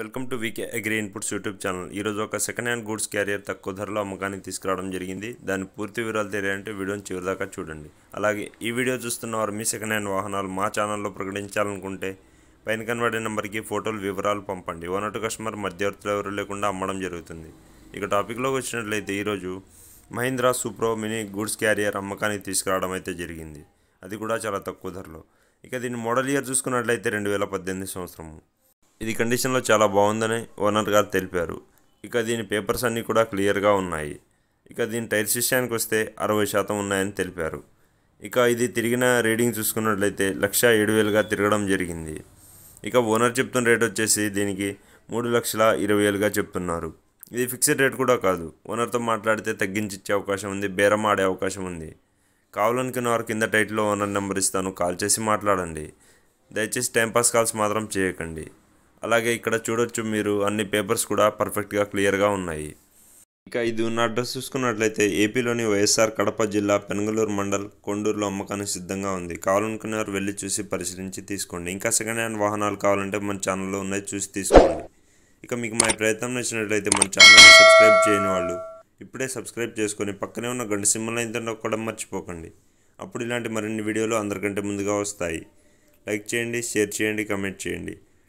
welcome to VK agri inputs YouTube channel ఈరోజు ఒక second hand goods carrier తక్కువ ధరలో అమ్మకానికి తీసుకురావడం జరిగింది దాని పూర్తి వివరాలు తెలియాలంటే వీడియోని చివరిదాకా చూడండి అలాగే ఈ వీడియో చూస్తున్న వారు మీ సెకండ్ హ్యాండ్ వాహనాలు మా ఛానల్లో ప్రకటించాలనుకుంటే పైన కనబడే నెంబర్కి ఫోటోలు వివరాలు పంపండి ఓనటు కస్టమర్ మధ్యవర్తులు ఎవరు లేకుండా అమ్మడం జరుగుతుంది ఇక టాపిక్లోకి వచ్చినట్లయితే ఈరోజు Mahindra Supro mini goods carrier అమ్మకానికి తీసుకురావడం అయితే జరిగింది అది కూడా చాలా తక్కువ ధరలో ఇక దీన్ని మోడల్ ఇయర్ చూసుకున్నట్లయితే రెండు వేల పద్దెనిమిది సంవత్సరము ఇది కండిషన్లో చాలా బాగుందని ఓనర్ గారు తెలిపారు ఇక దీని పేపర్స్ అన్నీ కూడా క్లియర్గా ఉన్నాయి ఇక దీని టైర్ విషయానికి వస్తే అరవై శాతం ఉన్నాయని తెలిపారు ఇక ఇది తిరిగిన రీడింగ్ చూసుకున్నట్లయితే లక్ష ఏడు వేలుగా తిరగడం జరిగింది ఇక ఓనర్ చెప్తున్న రేట్ వచ్చేసి దీనికి మూడు లక్షల ఇరవై వేలుగా చెప్తున్నారు ఇది ఫిక్స్డ్ రేట్ కూడా కాదు ఓనర్తో మాట్లాడితే తగ్గించిచ్చే అవకాశం ఉంది బేరం ఆడే అవకాశం ఉంది కావాలనుకున్న వారు కింద టైట్లో ఓనర్ నెంబర్ ఇస్తాను కాల్ చేసి మాట్లాడండి దయచేసి టైంపాస్ కాల్స్ మాత్రం చేయకండి అలాగే ఇక్కడ చూడొచ్చు మీరు అన్ని పేపర్స్ కూడా పర్ఫెక్ట్గా క్లియర్గా ఉన్నాయి ఇక ఇది ఉన్న అడ్రస్ చూసుకున్నట్లయితే ఏపీలోని వైఎస్ఆర్ కడప జిల్లా పెనగలూరు మండల్ కొండూరులో అమ్మకానికి సిద్ధంగా ఉంది కావాలనుకున్నారు వెళ్ళి చూసి పరిశీలించి తీసుకోండి ఇంకా సెకండ్ హ్యాండ్ వాహనాలు కావాలంటే మన ఛానల్లో ఉన్నాయి చూసి తీసుకోండి ఇక మీకు మా ప్రయత్నం నచ్చినట్లయితే మన ఛానల్ని సబ్స్క్రైబ్ చేయని వాళ్ళు ఇప్పుడే సబ్స్క్రైబ్ చేసుకొని పక్కనే ఉన్న గంట సింహల్ ఇంత కూడా మర్చిపోకండి అప్పుడు ఇలాంటి మరిన్ని వీడియోలు అందరికంటే ముందుగా వస్తాయి లైక్ చేయండి షేర్ చేయండి కమెంట్ చేయండి